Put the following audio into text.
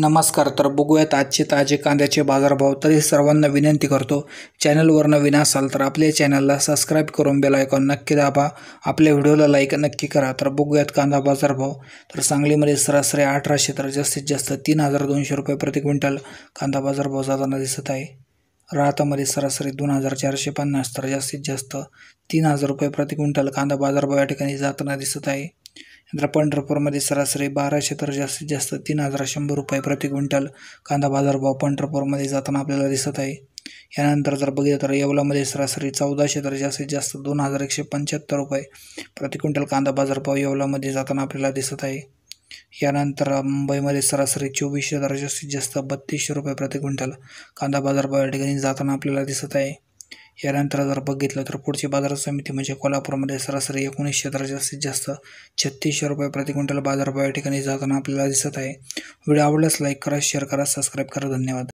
नमस्कार तर बघूयात आजचे ताजे कांद्याचे बाजारभाव तरी सर्वांना विनंती करतो चॅनलवर नवीन असाल तर आपल्या चॅनलला सबस्क्राईब करून बेल आयकॉन नक्की दाबा आपल्या व्हिडिओला लाईक नक्की करा तर बघूयात कांदा बाजारभाव तर सांगलीमध्ये सरासरी अठराशे तर जास्तीत जास्त तीन हजार दोनशे रुपये प्रति क्विंटल कांदा बाजारभाव जाताना दिसत आहे राहतामध्ये सरासरी दोन हजार चारशे पन्नास तर जास्तीत जास्त तीन हजार रुपये प्रति क्विंटल कांदा बाजारभाव या ठिकाणी जाताना दिसत आहे नंतर पंढरपूरमध्ये सरासरी बाराशे तर जास्तीत जास्त तीन हजार शंभर रुपये प्रति क्विंटल कांदा बाजारभाव पंढरपूरमध्ये जाताना आपल्याला दिसत आहे यानंतर जर बघितलं तर येवलामध्ये सरासरी चौदाशे तर जास्तीत जास्त दोन हजार एकशे पंच्याहत्तर रुपये प्रति क्विंटल कांदा बाजारभाव येवलामध्ये जाताना आपल्याला दिसत आहे यानंतर मुंबईमध्ये सरासरी चोवीसशे तर जास्तीत जास्त बत्तीसशे रुपये प्रति क्विंटल कांदा बाजारभाव या ठिकाणी जाताना आपल्याला दिसत आहे यानंतर जर बघितलं तर पुढची बाजार समिती म्हणजे कोल्हापूरमध्ये सरासरी एकोणीस क्षेत्रात जास्तीत जास्त छत्तीसशे रुपये प्रति क्विंटल बाजारभाव या ठिकाणी जाताना आपल्याला दिसत आहे व्हिडिओ आवडल्यास लाईक करा शेअर करा सबस्क्राईब करा धन्यवाद